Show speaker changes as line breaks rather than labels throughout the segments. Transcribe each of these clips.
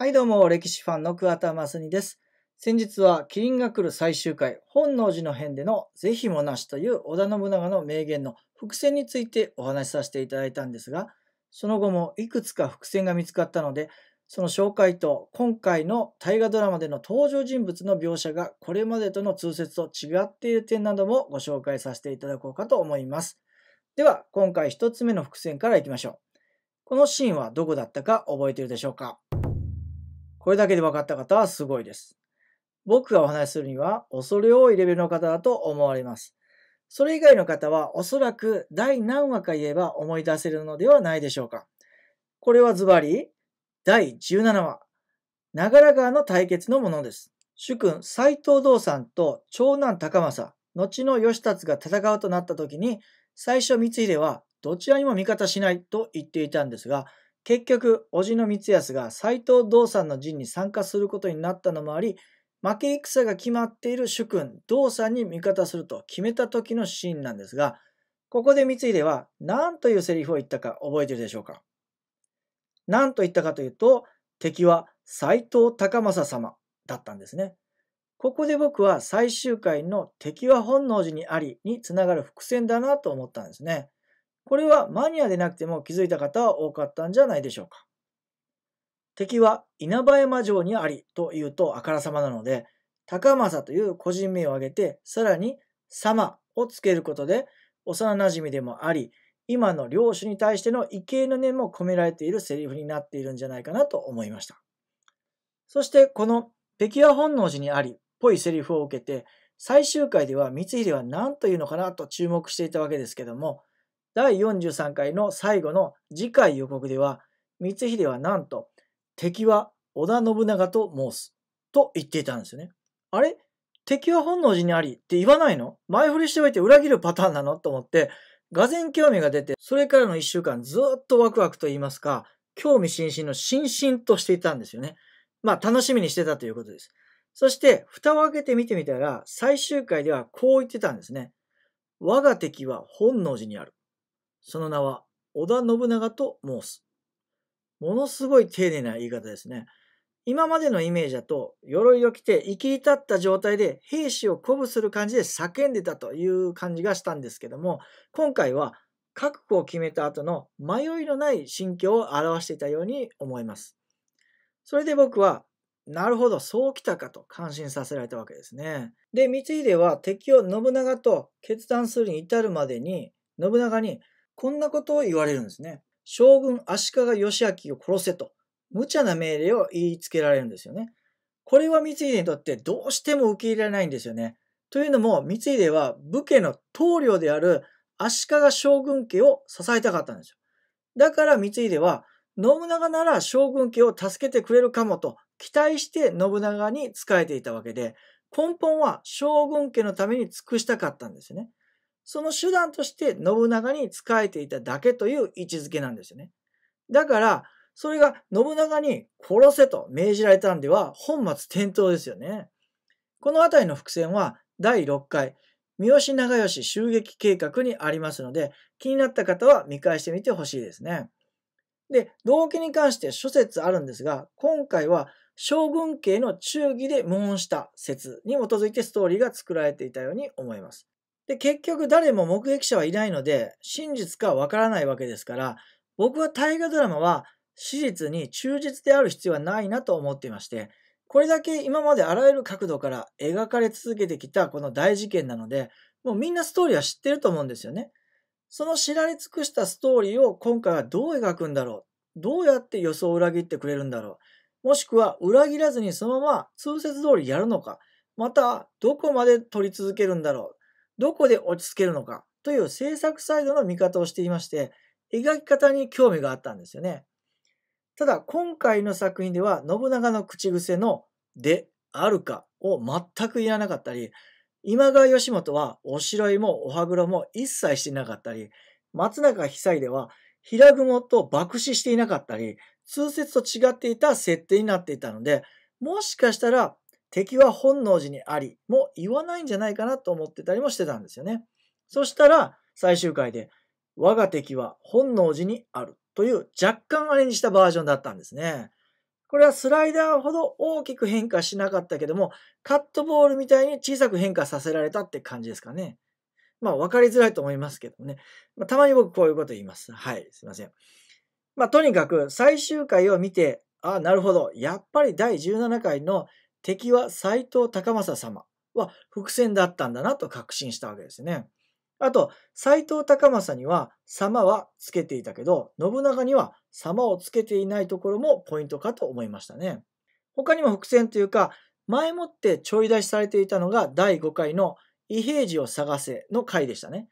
はいどうも、歴史ファンの桑田真澄です。先日は、麒麟が来る最終回、本能寺の変での、是非もなしという織田信長の名言の伏線についてお話しさせていただいたんですが、その後もいくつか伏線が見つかったので、その紹介と今回の大河ドラマでの登場人物の描写がこれまでとの通説と違っている点などもご紹介させていただこうかと思います。では、今回一つ目の伏線からいきましょう。このシーンはどこだったか覚えているでしょうかこれだけで分かった方はすごいです。僕がお話しするには恐れ多いレベルの方だと思われます。それ以外の方はおそらく第何話か言えば思い出せるのではないでしょうか。これはズバリ第17話、長良川の対決のものです。主君斎藤道さんと長男高政、後の吉達が戦うとなった時に、最初光秀はどちらにも味方しないと言っていたんですが、結局、叔父の光康が斎藤道さんの陣に参加することになったのもあり、負け戦が決まっている主君、道さんに味方すると決めた時のシーンなんですが、ここで光秀は何というセリフを言ったか覚えてるでしょうか何と言ったかというと、敵は斎藤高政様だったんですね。ここで僕は最終回の敵は本能寺にありにつながる伏線だなと思ったんですね。これはマニアでなくても気づいた方は多かったんじゃないでしょうか。敵は稲葉山城にありというとあからさまなので、高政という個人名を挙げて、さらに様をつけることで、幼馴染でもあり、今の領主に対しての畏敬の念も込められているセリフになっているんじゃないかなと思いました。そしてこの北京は本能寺にありっぽいセリフを受けて、最終回では光秀は何というのかなと注目していたわけですけども、第43回の最後の次回予告では、光秀はなんと、敵は織田信長と申す。と言っていたんですよね。あれ敵は本能寺にありって言わないの前振りしておいて裏切るパターンなのと思って、がぜん興味が出て、それからの一週間ずっとワクワクと言いますか、興味津々の心身としていたんですよね。まあ楽しみにしてたということです。そして蓋を開けて見てみたら、最終回ではこう言ってたんですね。我が敵は本能寺にある。その名は織田信長と申す。ものすごい丁寧な言い方ですね。今までのイメージだと、鎧を着て生き立った状態で兵士を鼓舞する感じで叫んでたという感じがしたんですけども、今回は覚悟を決めた後の迷いのない心境を表していたように思います。それで僕は、なるほど、そう来たかと感心させられたわけですね。で、光秀は敵を信長と決断するに至るまでに、信長に、こんなことを言われるんですね。将軍足利義明を殺せと、無茶な命令を言いつけられるんですよね。これは光秀にとってどうしても受け入れられないんですよね。というのも、三井では武家の棟梁である足利将軍家を支えたかったんですよ。だから三井では、信長なら将軍家を助けてくれるかもと期待して信長に仕えていたわけで、根本は将軍家のために尽くしたかったんですね。その手段として信長に仕えていただけという位置づけなんですよね。だから、それが信長に殺せと命じられたんでは本末転倒ですよね。このあたりの伏線は第6回、三好長吉襲撃計画にありますので、気になった方は見返してみてほしいですね。で、動機に関して諸説あるんですが、今回は将軍家の忠義で無した説に基づいてストーリーが作られていたように思います。で、結局誰も目撃者はいないので、真実かわからないわけですから、僕は大河ドラマは史実に忠実である必要はないなと思っていまして、これだけ今まであらゆる角度から描かれ続けてきたこの大事件なので、もうみんなストーリーは知ってると思うんですよね。その知られ尽くしたストーリーを今回はどう描くんだろうどうやって予想を裏切ってくれるんだろうもしくは裏切らずにそのまま通説通りやるのかまたどこまで取り続けるんだろうどこで落ち着けるのかという制作サイドの見方をしていまして、描き方に興味があったんですよね。ただ、今回の作品では、信長の口癖のであるかを全く言わなかったり、今川義元はおしろいもお歯黒も一切していなかったり、松中被災では平雲と爆死していなかったり、通説と違っていた設定になっていたので、もしかしたら敵は本能寺にあり、も言わないんじゃないかなと思ってたりもしてたんですよね。そしたら、最終回で、我が敵は本能寺にあるという若干アレンジしたバージョンだったんですね。これはスライダーほど大きく変化しなかったけども、カットボールみたいに小さく変化させられたって感じですかね。まあ分かりづらいと思いますけどね。まあ、たまに僕こういうこと言います。はい、すいません。まあとにかく最終回を見て、ああ、なるほど。やっぱり第17回の敵は斎藤隆正様は伏線だったんだなと確信したわけですね。あと、斎藤隆正には様はつけていたけど、信長には様をつけていないところもポイントかと思いましたね。他にも伏線というか、前もってちょい出しされていたのが第5回の異平寺を探せの回でしたね。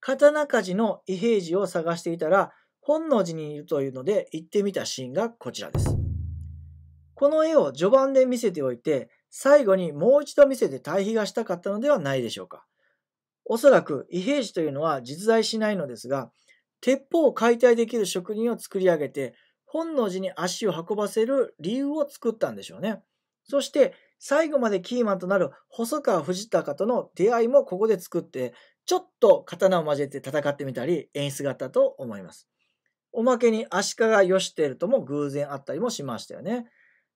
刀鍛冶の異平寺を探していたら、本能寺にいるというので行ってみたシーンがこちらです。この絵を序盤で見せておいて、最後にもう一度見せて対比がしたかったのではないでしょうか。おそらく異兵士というのは実在しないのですが、鉄砲を解体できる職人を作り上げて、本能寺に足を運ばせる理由を作ったんでしょうね。そして、最後までキーマンとなる細川藤孝との出会いもここで作って、ちょっと刀を交えて戦ってみたり演出があったと思います。おまけに足利義輝とも偶然会ったりもしましたよね。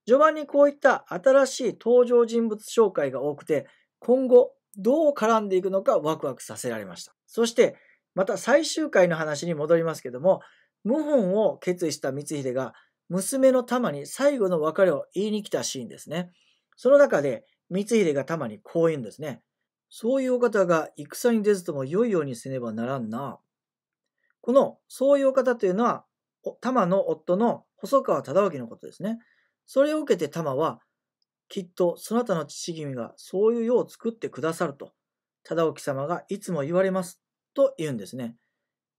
序盤にこういった新しい登場人物紹介が多くて、今後どう絡んでいくのかワクワクさせられました。そして、また最終回の話に戻りますけども、謀反を決意した光秀が、娘の玉に最後の別れを言いに来たシーンですね。その中で、光秀が玉にこう言うんですね。そういうお方が戦に出ずとも良いようにせねばならんな。この、そういうお方というのは、玉の夫の細川忠興のことですね。それを受けて玉は、きっとそなたの父君がそういう世を作ってくださると、忠興様がいつも言われます、と言うんですね。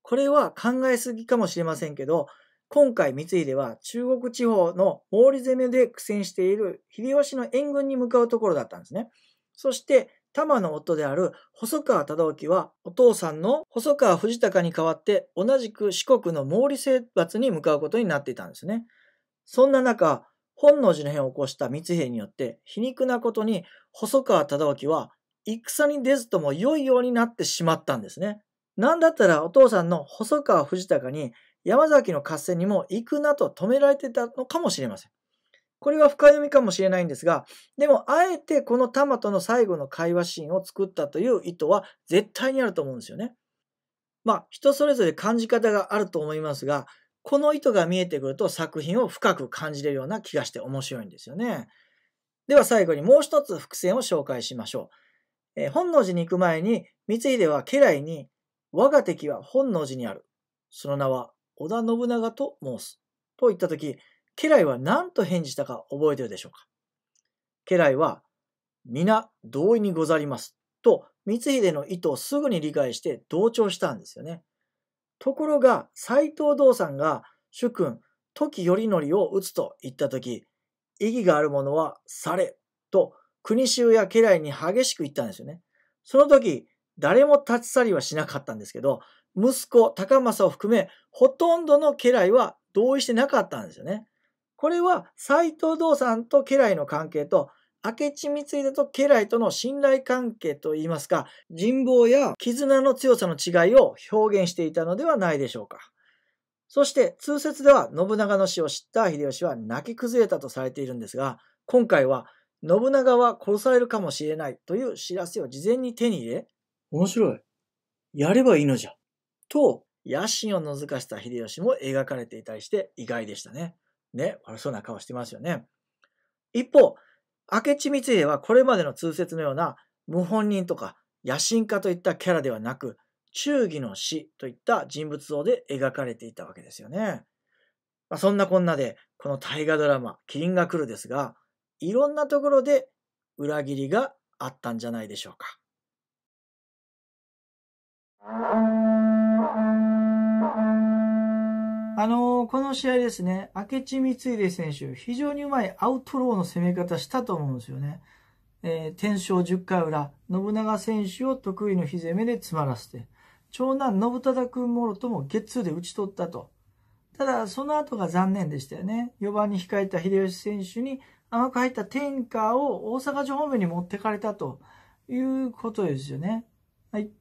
これは考えすぎかもしれませんけど、今回三井では中国地方の毛利攻めで苦戦している秀吉の援軍に向かうところだったんですね。そして、玉の夫である細川忠興はお父さんの細川藤隆に代わって同じく四国の毛利征伐に向かうことになっていたんですね。そんな中、本能寺の変を起こした光秀によって皮肉なことに細川忠興は戦に出ずとも良いようになってしまったんですね。なんだったらお父さんの細川藤孝に山崎の合戦にも行くなと止められてたのかもしれません。これは深読みかもしれないんですが、でもあえてこの玉との最後の会話シーンを作ったという意図は絶対にあると思うんですよね。まあ人それぞれ感じ方があると思いますが、この意図が見えてくると作品を深く感じれるような気がして面白いんですよね。では最後にもう一つ伏線を紹介しましょう。えー、本能寺に行く前に、光秀は家来に、我が敵は本能寺にある。その名は織田信長と申す。と言ったとき、家来は何と返事したか覚えてるでしょうか家来は、皆同意にござります。と、光秀の意図をすぐに理解して同調したんですよね。ところが、斎藤道さんが主君、時頼則を討つと言った時、意義があるものはされと国衆や家来に激しく言ったんですよね。その時、誰も立ち去りはしなかったんですけど、息子、高政を含め、ほとんどの家来は同意してなかったんですよね。これは、斎藤道さんと家来の関係と、明智光秀と家来との信頼関係といいますか、人望や絆の強さの違いを表現していたのではないでしょうか。そして通説では信長の死を知った秀吉は泣き崩れたとされているんですが、今回は信長は殺されるかもしれないという知らせを事前に手に入れ、面白い。やればいいのじゃ。と、野心を覗かせた秀吉も描かれていたりして意外でしたね。ね、悪そうな顔してますよね。一方、明智光秀はこれまでの通説のような謀反人とか野心家といったキャラではなく、忠義の死といった人物像で描かれていたわけですよね。まあ、そんなこんなで、この大河ドラマ、麒麟が来るですが、いろんなところで裏切りがあったんじゃないでしょうか。あのー、この試合ですね、明智光秀選手、非常にうまいアウトローの攻め方したと思うんですよね。えー、天正10回裏、信長選手を得意の火攻めで詰まらせて、長男信忠君もろともゲッツーで打ち取ったと。ただ、その後が残念でしたよね。4番に控えた秀吉選手に甘く入った天下を大阪城方面に持ってかれたということですよね。一